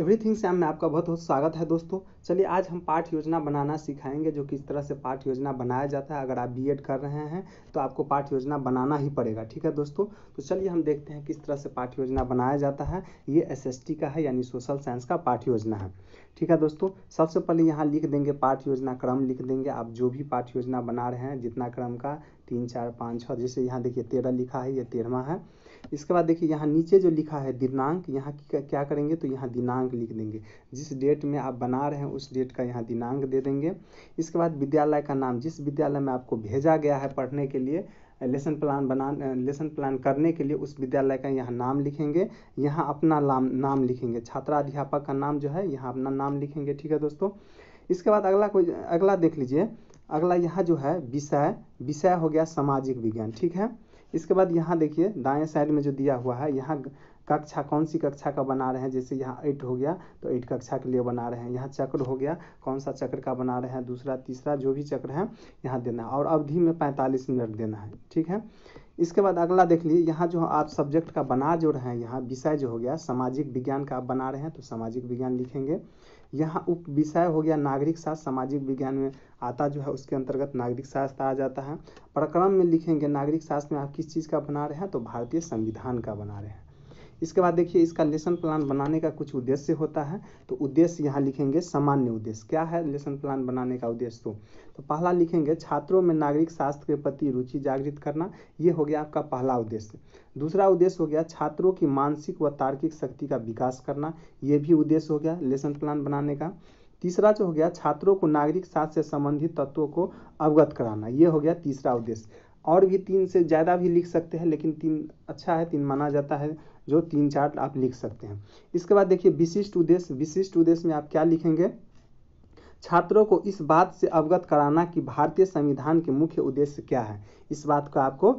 everything Sam में आपका बहुत बहुत स्वागत है दोस्तों चलिए आज हम पाठ योजना बनाना सिखाएंगे जो किस तरह से पाठ योजना बनाया जाता है अगर आप बीएड कर रहे हैं तो आपको पाठ योजना बनाना ही पड़ेगा ठीक है दोस्तों तो चलिए हम देखते हैं किस तरह से पाठ योजना बनाया जाता है ये एसएसटी का है यानी सोशल साइंस का पाठ योजना है ठीक है दोस्तों सबसे पहले यहाँ लिख देंगे पाठ योजना क्रम लिख देंगे आप जो भी पाठ योजना बना रहे हैं जितना क्रम का तीन चार पाँच छः जैसे यहाँ देखिए तेरह लिखा है ये तेरहवा है इसके बाद देखिए यहाँ नीचे जो लिखा है दिनांक यहाँ की क्या करेंगे तो यहाँ दिनांक लिख देंगे जिस डेट में आप बना रहे हैं उस डेट का यहाँ दिनांक दे देंगे इसके बाद विद्यालय का नाम जिस विद्यालय में आपको भेजा गया है पढ़ने के लिए लेसन प्लान बना लेसन प्लान करने के लिए उस विद्यालय का यहाँ नाम लिखेंगे यहाँ अपना नाम नाम लिखेंगे छात्राध्यापक का नाम जो है यहाँ अपना नाम लिखेंगे ठीक है दोस्तों इसके बाद अगला कोई अगला देख लीजिए अगला यहाँ जो है विषय विषय हो गया सामाजिक विज्ञान ठीक है इसके बाद यहाँ देखिए दाएं साइड में जो दिया हुआ है यहाँ कक्षा कौन सी कक्षा का बना रहे हैं जैसे यहाँ एट हो गया तो एट कक्षा के लिए बना रहे हैं यहाँ चक्र हो गया कौन सा चक्र का बना रहे हैं दूसरा तीसरा जो भी चक्र है यहाँ देना है और अवधि में पैंतालीस मिनट देना है ठीक है इसके बाद अगला देख लीजिए यहाँ जो आप सब्जेक्ट का बना जो रहे हैं यहाँ विषय जो हो गया सामाजिक विज्ञान का आप बना रहे हैं तो सामाजिक विज्ञान लिखेंगे यहाँ उप विषय हो गया नागरिक शास्त्र सामाजिक विज्ञान में आता जो है उसके अंतर्गत नागरिक शास्त्र आ जाता है प्रक्रम में लिखेंगे नागरिक शास्त्र में आप किस चीज़ का बना रहे हैं तो भारतीय संविधान का बना रहे हैं इसके बाद देखिए इसका लेसन प्लान बनाने का कुछ उद्देश्य होता है तो उद्देश्य यहाँ लिखेंगे सामान्य उद्देश्य क्या है लेसन प्लान बनाने का उद्देश्य तो तो पहला लिखेंगे छात्रों में नागरिक शास्त्र के प्रति रुचि जागृत करना ये हो गया आपका पहला उद्देश्य दूसरा उद्देश्य हो गया छात्रों की मानसिक व तार्किक शक्ति का विकास करना ये भी उद्देश्य हो गया लेसन प्लान बनाने का तीसरा जो हो गया छात्रों को नागरिक शास्त्र से संबंधित तत्वों को अवगत कराना ये हो गया तीसरा उद्देश्य और भी तीन से ज़्यादा भी लिख सकते हैं लेकिन तीन अच्छा है तीन माना जाता है जो तीन चार आप लिख सकते हैं इसके बाद देखिए विशिष्ट उद्देश्य विशिष्ट उद्देश्य में आप क्या लिखेंगे छात्रों को इस बात से अवगत कराना कि भारतीय संविधान के मुख्य उद्देश्य क्या है इस बात को आपको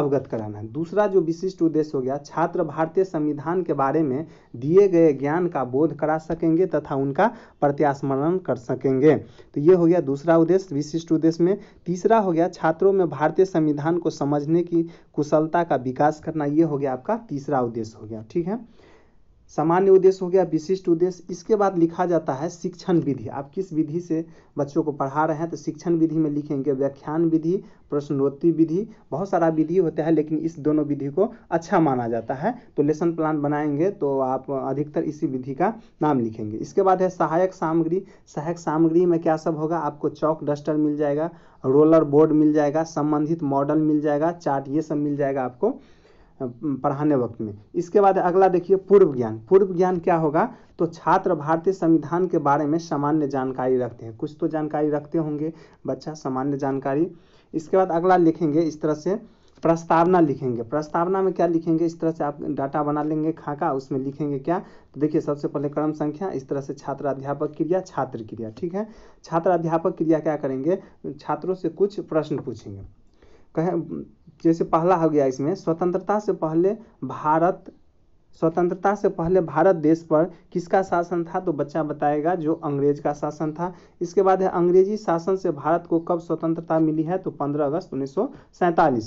अवगत कराना है दूसरा जो विशिष्ट उद्देश्य हो गया छात्र भारतीय संविधान के बारे में दिए गए ज्ञान का बोध करा सकेंगे तथा उनका प्रत्यास्मरण कर सकेंगे तो ये हो गया दूसरा उद्देश्य विशिष्ट उद्देश्य में तीसरा हो गया छात्रों में भारतीय संविधान को समझने की कुशलता का विकास करना ये हो गया आपका तीसरा उद्देश्य हो गया ठीक है सामान्य उद्देश्य हो गया विशिष्ट उद्देश्य इसके बाद लिखा जाता है शिक्षण विधि आप किस विधि से बच्चों को पढ़ा रहे हैं तो शिक्षण विधि में लिखेंगे व्याख्यान विधि प्रश्नोत्तरी विधि बहुत सारा विधि होता है लेकिन इस दोनों विधि को अच्छा माना जाता है तो लेसन प्लान बनाएंगे तो आप अधिकतर इसी विधि का नाम लिखेंगे इसके बाद है सहायक सामग्री सहायक सामग्री में क्या सब होगा आपको चौक डस्टर मिल जाएगा रोलर बोर्ड मिल जाएगा संबंधित मॉडल मिल जाएगा चार्ट ये सब मिल जाएगा आपको पढ़ाने वक्त में इसके बाद अगला देखिए पूर्व ज्ञान पूर्व ज्ञान क्या होगा तो छात्र भारतीय संविधान के बारे में सामान्य जानकारी रखते हैं कुछ तो जानकारी रखते होंगे बच्चा सामान्य जानकारी इसके बाद अगला लिखेंगे इस तरह से प्रस्तावना लिखेंगे प्रस्तावना में क्या लिखेंगे इस तरह से आप डाटा बना लेंगे खाका उसमें लिखेंगे क्या तो देखिए सबसे पहले क्रम संख्या इस तरह से छात्र अध्यापक क्रिया छात्र क्रिया ठीक है छात्र अध्यापक क्रिया क्या करेंगे छात्रों से कुछ प्रश्न पूछेंगे कहें जैसे पहला हो गया इसमें स्वतंत्रता से पहले भारत स्वतंत्रता से पहले भारत देश पर किसका शासन था तो बच्चा बताएगा जो अंग्रेज का शासन था इसके बाद है अंग्रेजी शासन से भारत को कब स्वतंत्रता मिली है तो 15 अगस्त उन्नीस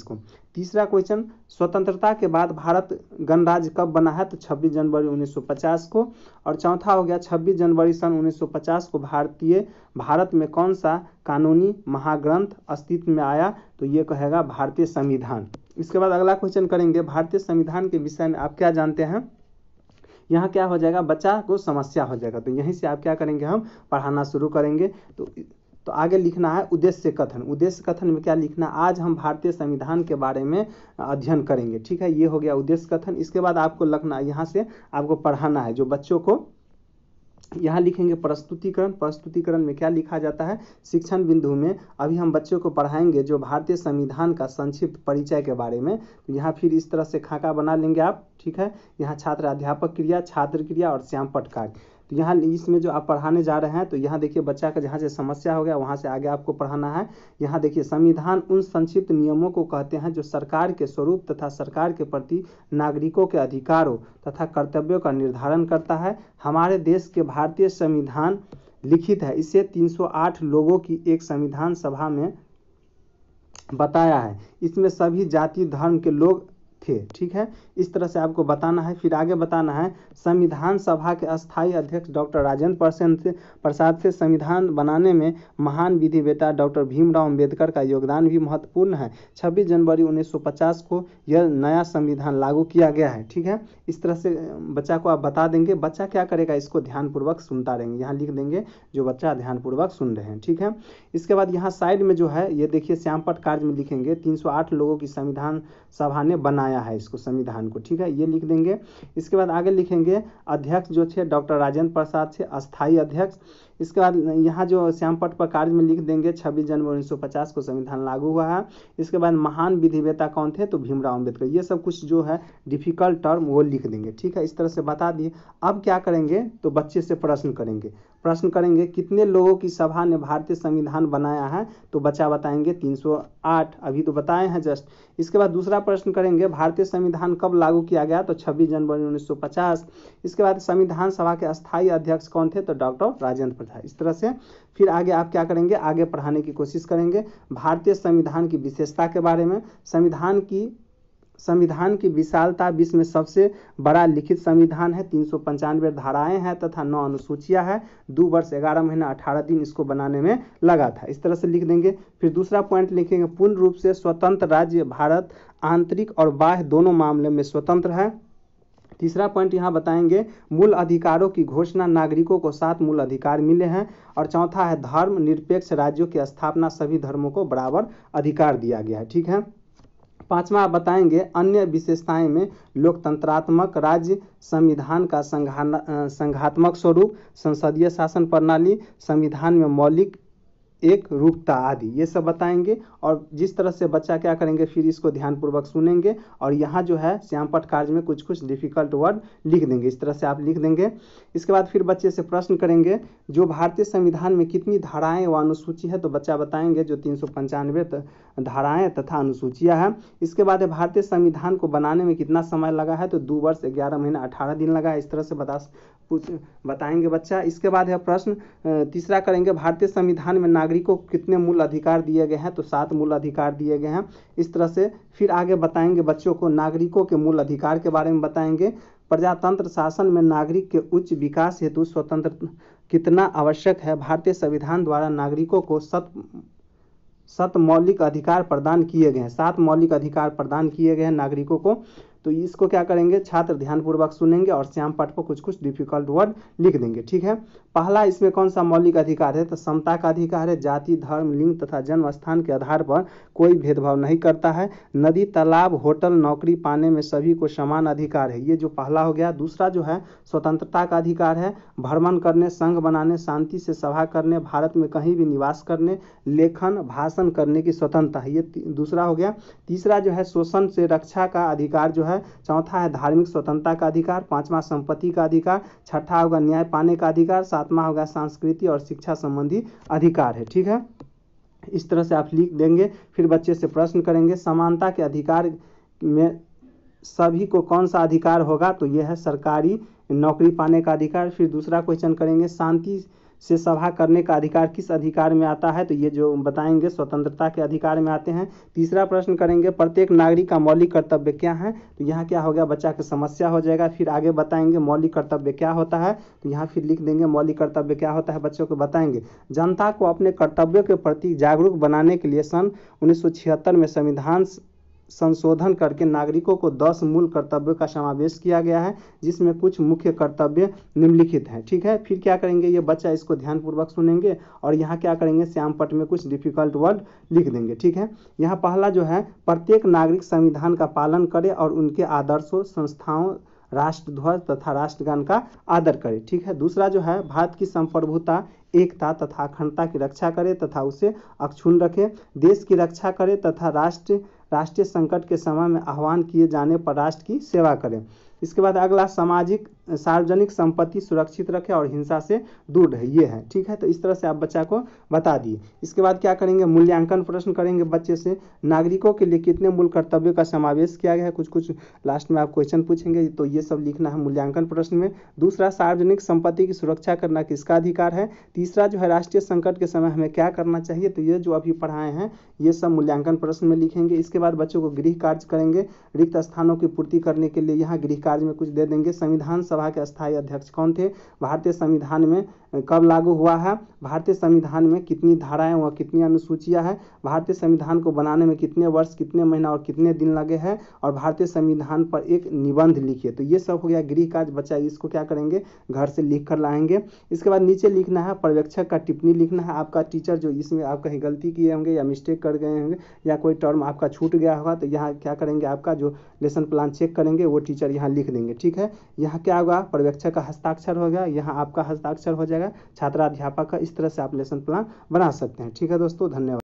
को तीसरा क्वेश्चन स्वतंत्रता के बाद भारत गणराज्य कब बना है तो 26 जनवरी 1950 को और चौथा हो गया 26 जनवरी सन 1950 को भारतीय भारत में कौन सा कानूनी महाग्रंथ अस्तित्व में आया तो ये कहेगा भारतीय संविधान इसके बाद अगला क्वेश्चन करेंगे भारतीय संविधान के विषय में आप क्या जानते हैं यहाँ क्या हो जाएगा बच्चा को समस्या हो जाएगा तो यहीं से आप क्या करेंगे हम पढ़ाना शुरू करेंगे तो तो आगे लिखना है उद्देश्य कथन उद्देश्य कथन में क्या लिखना है आज हम भारतीय संविधान के बारे में अध्ययन करेंगे ठीक है ये हो गया उद्देश्य कथन इसके बाद आपको लखना यहाँ से आपको पढ़ाना है जो बच्चों को यहाँ लिखेंगे प्रस्तुतिकरण प्रस्तुतिकरण में क्या लिखा जाता है शिक्षण बिंदु में अभी हम बच्चों को पढ़ाएंगे जो भारतीय संविधान का संक्षिप्त परिचय के बारे में तो यहाँ फिर इस तरह से खाका बना लेंगे आप ठीक है यहाँ छात्र अध्यापक क्रिया छात्र क्रिया और श्याम पटकार तो यहाँ इसमें जो आप पढ़ाने जा रहे हैं तो यहाँ देखिए बच्चा का जहाँ से समस्या हो गया वहाँ से आगे आपको पढ़ाना है यहाँ देखिए संविधान उन संक्षिप्त नियमों को कहते हैं जो सरकार के स्वरूप तथा सरकार के प्रति नागरिकों के अधिकारों तथा कर्तव्यों का निर्धारण करता है हमारे देश के भारतीय संविधान लिखित है इसे 308 लोगों की एक संविधान सभा में बताया है इसमें सभी जाति धर्म के लोग थे ठीक है इस तरह से आपको बताना है फिर आगे बताना है संविधान सभा के स्थायी अध्यक्ष डॉक्टर राजेंद्र प्रसाद प्रसाद से संविधान बनाने में महान विधि बेटा डॉक्टर भीमराव अम्बेडकर का योगदान भी महत्वपूर्ण है छब्बीस जनवरी उन्नीस को यह नया संविधान लागू किया गया है ठीक है इस तरह से बच्चा को आप बता देंगे बच्चा क्या करेगा इसको ध्यानपूर्वक सुनता रहेंगे यहाँ लिख देंगे जो बच्चा ध्यानपूर्वक सुन रहे हैं ठीक है इसके बाद यहाँ साइड में जो है ये देखिए श्यामपट कार्य में लिखेंगे 308 लोगों की संविधान सभा ने बनाया बनाया है इसको संविधान को ठीक है ये लिख देंगे इसके बाद आगे लिखेंगे अध्यक्ष जो थे डॉक्टर राजेंद्र प्रसाद थे अस्थायी अध्यक्ष इसके बाद यहाँ जो श्यामपट पर कार्य में लिख देंगे छब्बीस जनवरी 1950 को संविधान लागू हुआ है इसके बाद महान विधिवेता कौन थे तो भीमराव अम्बेडकर ये सब कुछ जो है डिफिकल्ट टर्म वो लिख देंगे ठीक है इस तरह से बता दिए अब क्या करेंगे तो बच्चे से प्रश्न करेंगे प्रश्न करेंगे कितने लोगों की सभा ने भारतीय संविधान बनाया है तो बच्चा बताएंगे 308 अभी तो बताए हैं जस्ट इसके बाद दूसरा प्रश्न करेंगे भारतीय संविधान कब लागू किया गया तो 26 जनवरी 1950 इसके बाद संविधान सभा के स्थायी अध्यक्ष कौन थे तो डॉक्टर राजेंद्र था इस तरह से फिर आगे आप क्या करेंगे आगे पढ़ाने की कोशिश करेंगे भारतीय संविधान की विशेषता के बारे में संविधान की संविधान की विशालता विश्व में सबसे बड़ा लिखित संविधान है तीन सौ पंचानवे धाराएं हैं तथा नौ अनुसूचियां हैं दो वर्ष ग्यारह महीना अठारह दिन इसको बनाने में लगा था इस तरह से लिख देंगे फिर दूसरा पॉइंट लिखेंगे पूर्ण रूप से स्वतंत्र राज्य भारत आंतरिक और बाह्य दोनों मामले में स्वतंत्र है तीसरा पॉइंट यहाँ बताएंगे मूल अधिकारों की घोषणा नागरिकों को सात मूल अधिकार मिले हैं और चौथा है धर्म निरपेक्ष राज्यों की स्थापना सभी धर्मों को बराबर अधिकार दिया गया है ठीक है पांचवा आप बताएंगे अन्य विशेषताएं में लोकतंत्रात्मक राज्य संविधान का संघात्मक स्वरूप संसदीय शासन प्रणाली संविधान में मौलिक एक रूपता आदि ये सब बताएंगे और जिस तरह से बच्चा क्या करेंगे फिर इसको ध्यानपूर्वक सुनेंगे और यहाँ जो है श्यामपट कार्य में कुछ कुछ डिफिकल्ट वर्ड लिख देंगे इस तरह से आप लिख देंगे इसके बाद फिर बच्चे से प्रश्न करेंगे जो भारतीय संविधान में कितनी धाराएं व अनुसूची है तो बच्चा बताएंगे जो तीन धाराएं तथा अनुसूचियाँ हैं इसके बाद भारतीय संविधान को बनाने में कितना समय लगा है तो दो वर्ष ग्यारह महीना अठारह दिन लगा है इस तरह से बता बताएंगे बच्चा इसके बाद है प्रश्न तीसरा करेंगे भारतीय संविधान में नागरिक नागरिकों को कितने मूल अधिकार दिए गए हैं तो सात मूल अधिकार दिए गए हैं इस तरह से फिर आगे बताएंगे बच्चों को नागरिकों के मूल अधिकार के बारे में बताएंगे प्रजातंत्र शासन में नागरिक के उच्च विकास हेतु स्वतंत्र कितना आवश्यक है भारतीय संविधान द्वारा नागरिकों को सत सत मौलिक अधिकार प्रदान किए गए हैं सात मौलिक अधिकार प्रदान किए गए हैं नागरिकों को तो इसको क्या करेंगे छात्र ध्यानपूर्वक सुनेंगे और श्याम पाठ पर कुछ कुछ डिफिकल्ट वर्ड लिख देंगे ठीक है पहला इसमें कौन सा मौलिक अधिकार है तो समता का अधिकार है जाति धर्म लिंग तथा जन्म स्थान के आधार पर कोई भेदभाव नहीं करता है नदी तालाब होटल नौकरी पाने में सभी को समान अधिकार है ये जो पहला हो गया दूसरा जो है स्वतंत्रता का अधिकार है भ्रमण करने संघ बनाने शांति से सभा करने भारत में कहीं भी निवास करने लेखन भाषण करने की स्वतंत्रता है ये दूसरा हो गया तीसरा जो है शोषण से रक्षा का अधिकार जो है है चौथा है धार्मिक स्वतंत्रता का अधिकार पांचवा संपत्ति का अधिकार छठा होगा न्याय पाने का अधिकार सातवा होगा संस्कृति और शिक्षा संबंधी अधिकार है ठीक है इस तरह से आप लिख देंगे फिर बच्चे से प्रश्न करेंगे समानता के अधिकार में सभी को कौन सा अधिकार होगा तो यह है सरकारी नौकरी पाने का अधिकार फिर दूसरा क्वेश्चन करेंगे शांति से सभा करने का अधिकार किस अधिकार में आता है तो ये जो बताएंगे स्वतंत्रता के अधिकार में आते हैं तीसरा प्रश्न करेंगे प्रत्येक नागरिक का मौलिक कर्तव्य क्या है तो यहाँ क्या हो गया बच्चा की समस्या हो जाएगा फिर आगे बताएंगे मौलिक कर्तव्य क्या होता है तो यहाँ फिर लिख देंगे मौलिक कर्तव्य क्या होता है बच्चों को बताएंगे जनता को अपने कर्तव्यों के प्रति जागरूक बनाने के लिए सन उन्नीस में संविधान संशोधन करके नागरिकों को 10 मूल कर्तव्यों का समावेश किया गया है जिसमें कुछ मुख्य कर्तव्य निम्नलिखित हैं ठीक है फिर क्या करेंगे ये बच्चा इसको ध्यानपूर्वक सुनेंगे और यहाँ क्या करेंगे श्यामपट में कुछ डिफिकल्ट वर्ड लिख देंगे ठीक है यहाँ पहला जो है प्रत्येक नागरिक संविधान का पालन करे और उनके आदर्शों संस्थाओं राष्ट्रध्वज तथा राष्ट्रगान का आदर करे ठीक है दूसरा जो है भारत की संप्रभुता एकता तथा अखंडता की रक्षा करे तथा उसे अक्षुण रखे देश की रक्षा करे तथा राष्ट्र राष्ट्रीय संकट के समय में आह्वान किए जाने पर राष्ट्र की सेवा करें इसके बाद अगला सामाजिक सार्वजनिक संपत्ति सुरक्षित रखे और हिंसा से दूर रहिए है ठीक है तो इस तरह से आप बच्चा को बता दिए इसके बाद क्या करेंगे मूल्यांकन प्रश्न करेंगे बच्चे से नागरिकों के लिए कितने मूल कर्तव्य का समावेश किया गया है कुछ कुछ लास्ट में आप क्वेश्चन पूछेंगे तो ये सब लिखना है मूल्यांकन प्रश्न में दूसरा सार्वजनिक संपत्ति की सुरक्षा करना किसका अधिकार है तीसरा जो है राष्ट्रीय संकट के समय हमें क्या करना चाहिए तो ये जो अभी पढ़ाए हैं ये सब मूल्यांकन प्रश्न में लिखेंगे इसके बाद बच्चों को गृह कार्य करेंगे रिक्त स्थानों की पूर्ति करने के लिए यहाँ गृह कार्य में कुछ दे देंगे संविधान सभा के स्थायी अध्यक्ष कौन थे भारतीय संविधान में कब लागू हुआ है भारतीय संविधान में कितनी धाराएं व कितनी अनुसूचियां हैं भारतीय संविधान को बनाने में कितने वर्ष कितने महीना और कितने दिन लगे हैं और भारतीय संविधान पर एक निबंध लिखिए तो ये सब हो गया गृह काज बच्चा इसको क्या करेंगे घर से लिख कर लाएंगे इसके बाद नीचे लिखना है पर्यवेक्षक का टिप्पणी लिखना है आपका टीचर जो इसमें आप कहीं गलती किए होंगे या मिस्टेक कर गए होंगे या कोई टर्म आपका छूट गया होगा तो यहाँ क्या करेंगे आपका जो लेसन प्लान चेक करेंगे वो टीचर यहाँ लिख देंगे ठीक है यहाँ क्या होगा पर्यवेक्षक का हस्ताक्षर हो गया यहाँ आपका हस्ताक्षर हो जाएगा जाएगा छात्राध्यापक का इस तरह से आप लेसन प्लान बना सकते हैं ठीक है दोस्तों धन्यवाद